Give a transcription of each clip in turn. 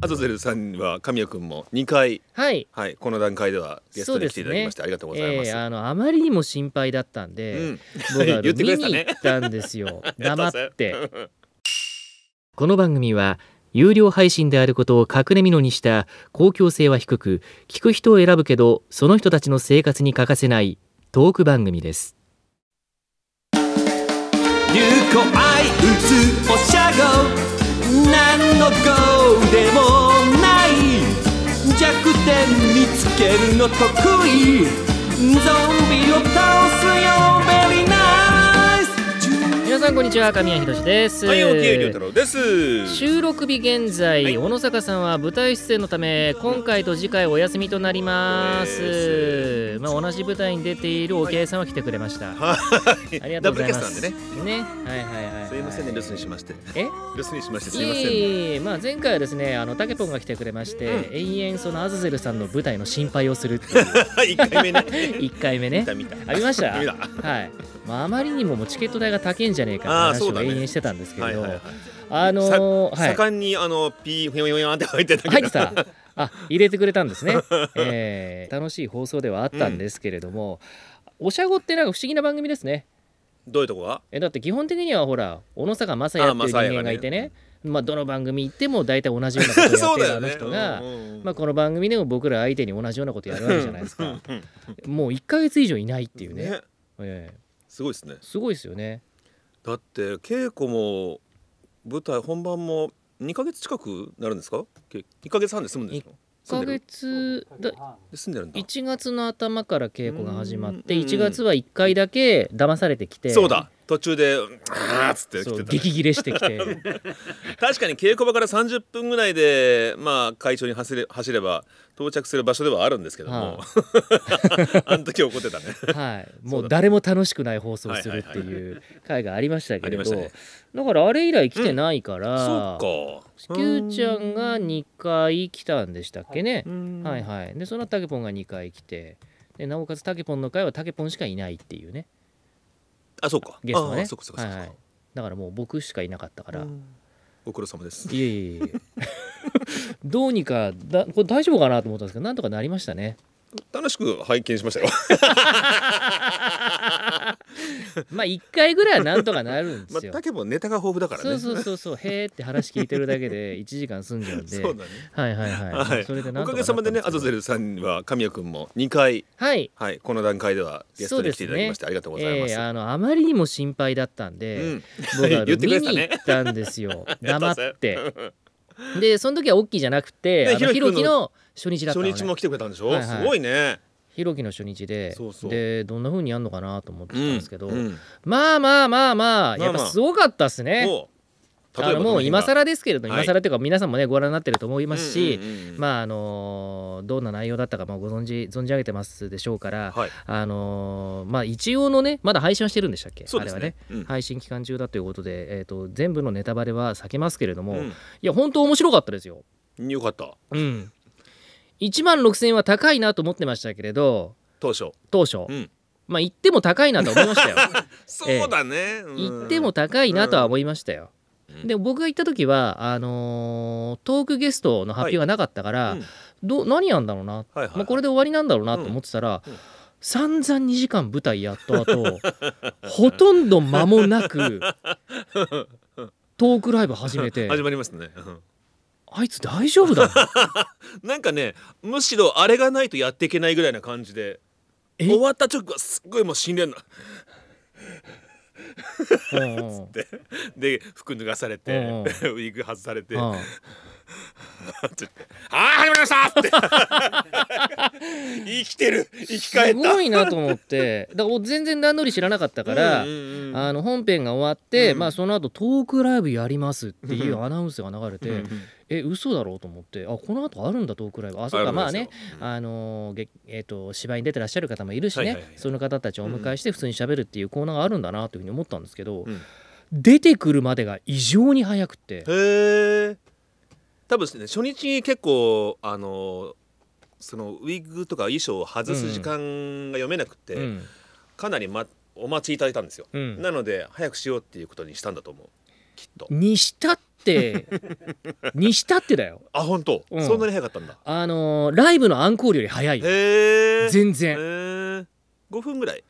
アゾゼルさんは神谷君も2回、はいはい、この段階ではゲストで来ていただきまして、ね、ありがとうございます、えー、あのあまりにも心配だったんで、うん、僕は 見に行ったんですよ 黙って この番組は有料配信であることを隠れみのにした公共性は低く聞く人を選ぶけどその人たちの生活に欠かせないトーク番組です「流行愛うつおしゃご」何のゴーでもない弱点見つけるの得意ゾンビを倒すよベリナさんこんにちは神谷博ですはい OK 亮太郎です収録日現在、はい、小野坂さんは舞台出演のため今回と次回お休みとなります、まあ同じ舞台に出ているおけさんは来てくれました、はい、ありがとうございますねねはいはいはい、はい、すいませんね留守にしましてえ留守にしましてすいません、ね、まあ前回はですねあのタケポンが来てくれまして、うん、延々そのアズゼルさんの舞台の心配をする一ていう1 回目ね1 回目ねありましたはいまああまりにももうチケット代が高いんじゃねねえかって話を延々してたんですけど、あのー、はい、盛んにあのピーフヨヨヨンって入ってた入ってた あ入れてくれたんですね、えー、楽しい放送ではあったんですけれども、うん、おしゃごってなんか不思議な番組ですねどういうとこがえだって基本的にはほら小野坂正也っていう人間がいてねまあ、どの番組行っても大体同じようなことをやってるあの人が、まあ、この番組でも僕ら相手に同じようなことやるわけじゃないですかもう1か月以上いないっていうねええ、すごいですねすごいですよねだって稽古も舞台本番も2か月近くなるんですか2か月半で済むんですか1ヶ月だ1月の頭から稽古が始まって、う1月は1回だけ騙されてきてそうだ途中で「あ」っつって来てた、ね、激切れしてきて 確かに稽古場から30分ぐらいで、まあ、会場に走れ走れば到着する場所ではあるんですけども、は あの時怒ってたね、はい、もう誰も楽しくない放送をするっていう回がありましたけど、だからあれ以来来てないから、うん、そうか Q ちゃんが2回来たんでしたっけね、はい、はいでそのたけぽんが2回来てでなおかつたけぽんの回はたけぽんしかいないっていうねあそうかゲストがねそうかそうかそうか、はい、だからもう僕しかいなかったから、うん、ご苦労様ですいえいえいえ どうにかだこれ大丈夫かなと思ったんですけどなんとかなりましたね楽しく拝見しましたよ まあ一回ぐらいはなんとかなるんですよ、まあ、だけどネタが豊富だからねそうそうそうそうへえって話聞いてるだけで 一時間済んじゃうんでそうだねはいはいはい、はい、それでおかげさまでねアゾゼルさんは神谷君も二回はい、はい、この段階ではゲストに来ていただきまして、ね、ありがとうございます、えー、あのあまりにも心配だったんで、うん、僕は見に行ったんですよ黙ってでその時は大きいじゃなくてひろきの初日だったの、ね、初日も来てくれたんでしょ、はいはい、すごいねひろきの初日ででどんなふうにやるのかなと思ってたんですけど、うんうん、まあまあまあまあやっぱすごかったっすね。まあまあのもう今更ですけれど今更というか皆さんもねご覧になってると思いますし、まああのどんな内容だったかまあご存知存じ上げてますでしょうから、あのまあ一応のねまだ配信はしてるんでしたっけ、あれはね、配信期間中だということでえっ、と全部のネタバレは避けますけれども、いや本当面白かったですよ。よかった。うん。1万6000円は高いなと思ってましたけれど当初当初、うんまあ行っても高いなと思いましたよ そうだね、う行っても高いなとは思いましたよ、うん、で僕が行った時はあのー、トークゲストの発表がなかったから、はい、ど何やんだろうな、はいはい、まあ、これで終わりなんだろうなと思ってたら、うんうん散々2時間舞台やった後ほとんど間もなく トークライブ始めて 始まりますねあいつ大丈夫だ なんかねむしろあれがないとやっていけないぐらいな感じで終わった直後はすっごいもう死んでんの つってで服脱がされて ウィーク外されては い始まりましたって 生きてる生き返ったすごいなと思ってだから全然段取り知らなかったから、うんうんうん、あの本編が終わって、うん、まあその後トークライブやりますっていうアナウンスが流れて、うんうんえ嘘だろうと思ってあこの後あるんだトークライブあそうかまあね、うん、あのー、えーと、芝居に出てらっしゃる方もいるしね、はいはいはい、その方たちをお迎えして普通にしゃべるっていうコーナーがあるんだなというふうに思ったんですけど、うん、出てくるまでが異常に早くって。多分ですね初日結構あのそのウィッグとか衣装を外す時間が読めなくて、うん、かなり、ま、お待ちいただいたんですよ、うん、なので早くしようっていうことにしたんだと思うきっとにしたって にしたってだよあ本当、うん、そんなに早かったんだあのー、ライブのアンコールより早いへ全然へ5分ぐらい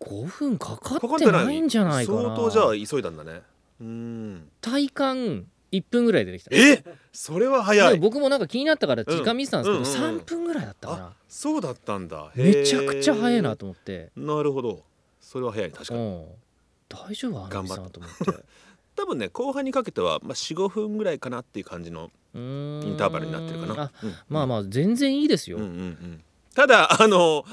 5分かかってないんじゃないかな相当じゃあ急いだんだねうん体感1分ぐらいでできたえそれは早い僕もなんか気になったから時間見てたんですけど、うんうんうん3分ぐらいだったかなそうだったんだめちゃくちゃ早いなと思って、なるほどそれは早い確かに大丈夫頑張っさと思って 多分ね後半にかけては、まあ、45分ぐらいかなっていう感じのインターバルになってるかなあまあまあ全然いいですよ、うんうんうんただあの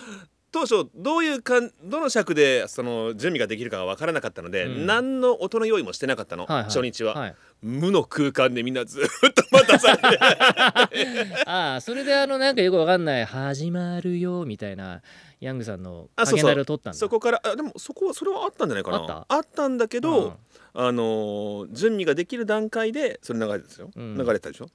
当初どういうかどの尺でその準備ができるかが分からなかったので、うん、何の音の用意もしてなかったの、はいはい、初日は、はい、無の空間でみんなずっと待たされて ああそれであのなんかよく分かんない「始まるよ」みたいなヤングさんのハゲナルを取ったんだそこからあでもそこはそれはあったんじゃないかなあったんだけど、うん、あの準備ができる段階でそれ流れてたでしょ、うん、流れてたでしょ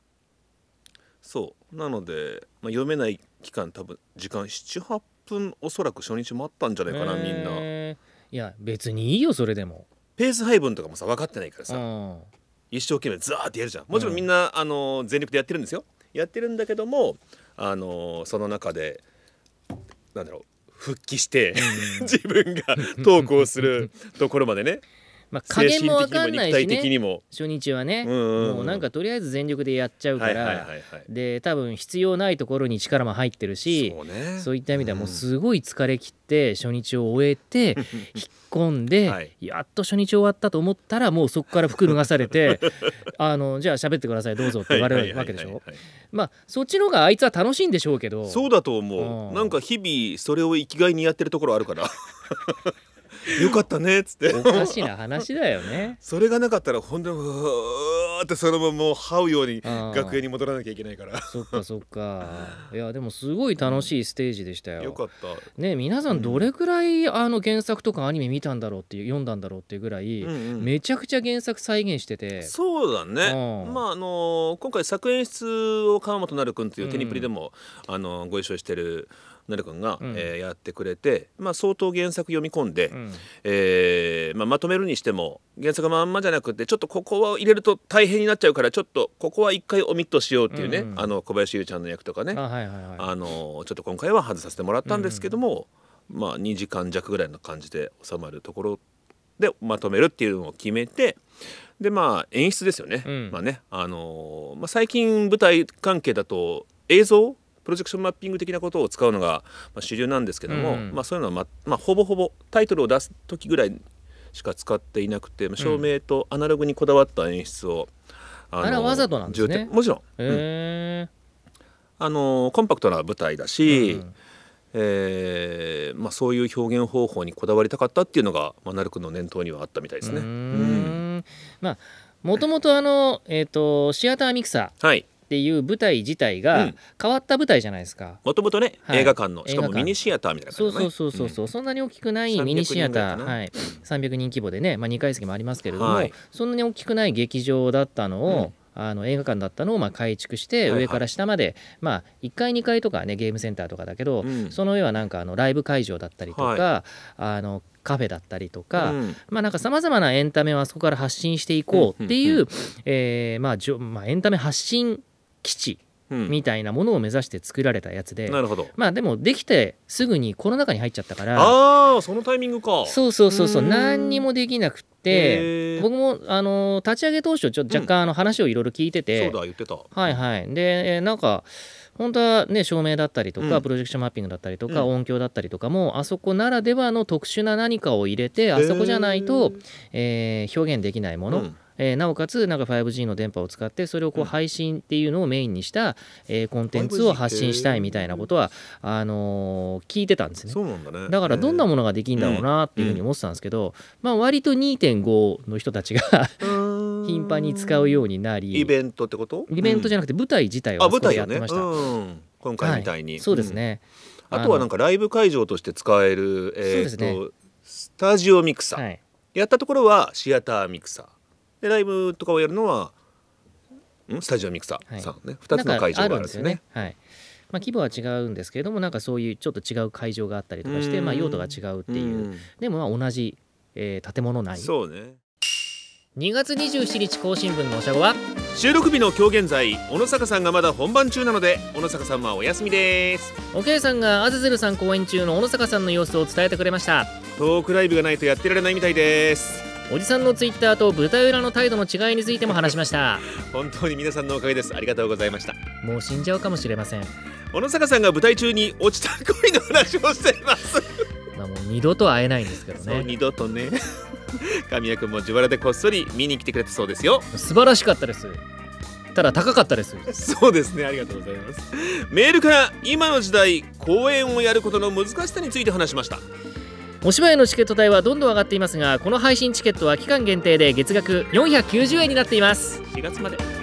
そうなので、まあ、読めない期間多分時間78分おそらく初日もあったんじゃないかなみんないや別にいいよそれでもペース配分とかもさ分かってないからさ、うん、一生懸命ザーってやるじゃんもちろんみんな、うん、あの全力でやってるんですよやってるんだけどもあのその中でなんだろう復帰して、自分が投稿するところまでねまあ、加減も分かんないし、ね、初日はね、うんうんうん、もうなんかとりあえず全力でやっちゃうから、はいはいはいはい、で多分必要ないところに力も入ってるしそう、ね,、いった意味ではもうすごい疲れ切って初日を終えて、引っ込んではい、やっと初日終わったと思ったらもうそこから服脱がされて あのじゃあ喋ってくださいどうぞって言われるわけでしょ。まあそっちの方があいつは楽しいんでしょうけどそうだと思う、うん、なんか日々それを生きがいにやってるところあるから よかったねっつっておかしな話だよね それがなかったら本当にうわってそのままもう這うように楽屋に戻らなきゃいけないからそっかそっか いやでもすごい楽しいステージでしたよよかったね皆さんどれくらい、あの原作とかアニメ見たんだろうって読んだんだろうっていうぐらい、めちゃくちゃ原作再現しててそうだね、まああの今回作演出を川本成君っていうテニプリでも、あのご一緒してる成君が、うん、えー、やってくれて、まあ、相当原作読み込んで、うん、えー、まあ、まとめるにしても原作まんまじゃなくてちょっとここは入れると大変になっちゃうからちょっとここは一回オミットしようっていうね、うんうん、あの小林優ちゃんの役とかね、はいはい、あのちょっと今回は外させてもらったんですけども、うんまあ、2時間弱ぐらいの感じで収まるところでまとめるっていうのを決めて。でまあ演出ですよね、まあねあのまあ、最近舞台関係だと映像プロジェクションマッピング的なことを使うのが、まあ、主流なんですけども、うん、まあ、そういうのはま、まあ、ほぼほぼタイトルを出す時ぐらいしか使っていなくて、照明とアナログにこだわった演出を、うん、あれはわざとなんですねもちろん、うん、あのコンパクトな舞台だし、うん、えー、まあ、そういう表現方法にこだわりたかったっていうのが、まあ、ナルクの念頭にはあったみたいですね。うんまあもともとあの、えーと、シアターミクサーっていう舞台自体が変わった舞台じゃないですかもともとね、映画館のしかもミニシアターみたいなそうそうそうそうそう、そんなに大きくないミニシアター、はい、300人規模でね、まあ、2階席もありますけれども、そんなに大きくない劇場だったのを、あの映画館だったのをまあ改築して上から下までまあ1階2階とかねゲームセンターとかだけどその上はなんかあのライブ会場だったりとかあのカフェだったりとか、まあなんかさまざまなエンタメをあそこから発信していこうっていう、えまあ、まあエンタメ発信基地みたいなものを目指して作られたやつで、うん、なるほどまあでもできてすぐにコロナ禍に入っちゃったからああそのタイミングかそうそうそうそう何にもできなくて僕もあの立ち上げ当初ちょっと若干あの話をいろいろ聞いてて、うん、そうだ言ってたはいはいでえなんか本当はね照明だったりとか、プロジェクションマッピングだったりとか、音響だったりとかもあそこならではの特殊な何かを入れてあそこじゃないと、えー、表現できないもの、うんえー、なおかつなんか 5G の電波を使ってそれをこう配信っていうのをメインにした、えー、コンテンツを発信したいみたいなことはあのー、聞いてたんですねそうなんだねだからどんなものができるんだろうなっていうふうに思ってたんですけど、まあ、割と2.5の人たちが頻繁に使うようになりイベントってことイベントじゃなくて舞台自体をやってました、うんねうん、今回みたいに、はい、そうですね、うん、あとはなんかライブ会場として使える、えーと、ね、スタジオミクサー、はい、やったところはシアターミクサーでライブとかをやるのはんスタジオミクサーさんね、はい、2つの会場があるんですよね。まあ、規模は違うんですけれどもなんかそういうちょっと違う会場があったりとかして、まあ、用途が違うっていうでもまあ同じ、えー、建物内そうね2月27日更新分のおしゃごは収録日の今日現在小野坂さんがまだ本番中なので小野坂さんはお休みですおけいさんがアズゼルさん公演中の小野坂さんの様子を伝えてくれましたトークライブがないとやってられないみたいですおじさんのツイッターと舞台裏の態度の違いについても話しました本当に皆さんのおかげですありがとうございましたもう死んじゃうかもしれません小野坂さんが舞台中に落ちた恋の話をしています まあもう二度と会えないんですけどね二度とね 神谷君も自腹でこっそり見に来てくれたそうですよ素晴らしかったですただ高かったですそうですねありがとうございますメールから今の時代公演をやることの難しさについて話しましたお芝居のチケット代はどんどん上がっていますがこの配信チケットは期間限定で月額490円になっています4月まで